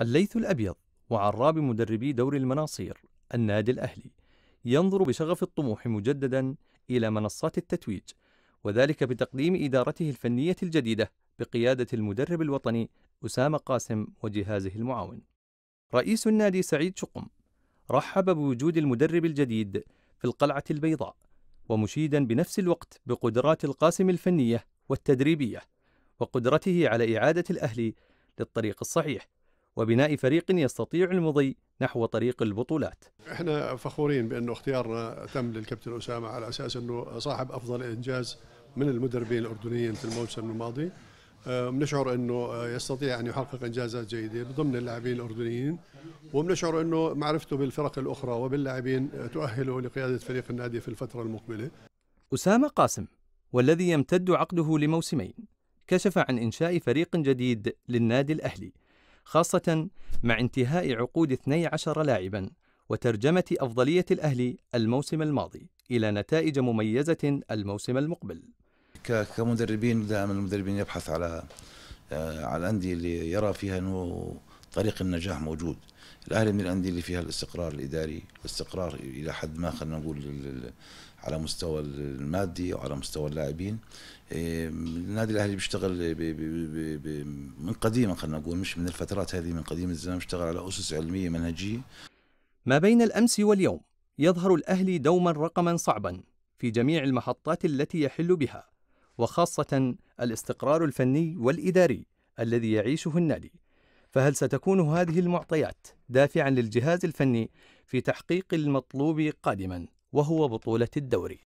الليث الأبيض وعراب مدربي دوري المناصير النادي الأهلي ينظر بشغف الطموح مجددا إلى منصات التتويج وذلك بتقديم إدارته الفنية الجديدة بقيادة المدرب الوطني أسامة قاسم وجهازه المعاون رئيس النادي سعيد شقم رحب بوجود المدرب الجديد في القلعة البيضاء ومشيدا بنفس الوقت بقدرات القاسم الفنية والتدريبية وقدرته على إعادة الأهلي للطريق الصحيح وبناء فريق يستطيع المضي نحو طريق البطولات. احنا فخورين بانه اختيارنا تم للكابتن اسامه على اساس انه صاحب افضل انجاز من المدربين الاردنيين في الموسم الماضي. بنشعر آه، انه يستطيع ان يحقق انجازات جيده ضمن اللاعبين الاردنيين وبنشعر انه معرفته بالفرق الاخرى وباللاعبين تؤهله لقياده فريق النادي في الفتره المقبله. اسامه قاسم والذي يمتد عقده لموسمين كشف عن انشاء فريق جديد للنادي الاهلي خاصة مع انتهاء عقود 12 لاعبا وترجمة أفضلية الأهلي الموسم الماضي إلى نتائج مميزة الموسم المقبل كمدربين دائما المدربين يبحث على آه، على الأندية اللي يرى فيها أنه طريق النجاح موجود الاهلي من الانديه اللي فيها الاستقرار الاداري الاستقرار الى حد ما خلينا نقول على مستوى المادي وعلى مستوى اللاعبين إيه، النادي الاهلي بيشتغل بي بي بي بي من قديم خلينا نقول مش من الفترات هذه من قديم الزمان بيشتغل على اسس علميه منهجيه ما بين الامس واليوم يظهر الاهلي دوما رقما صعبا في جميع المحطات التي يحل بها وخاصه الاستقرار الفني والاداري الذي يعيشه النادي فهل ستكون هذه المعطيات دافعا للجهاز الفني في تحقيق المطلوب قادما وهو بطولة الدوري؟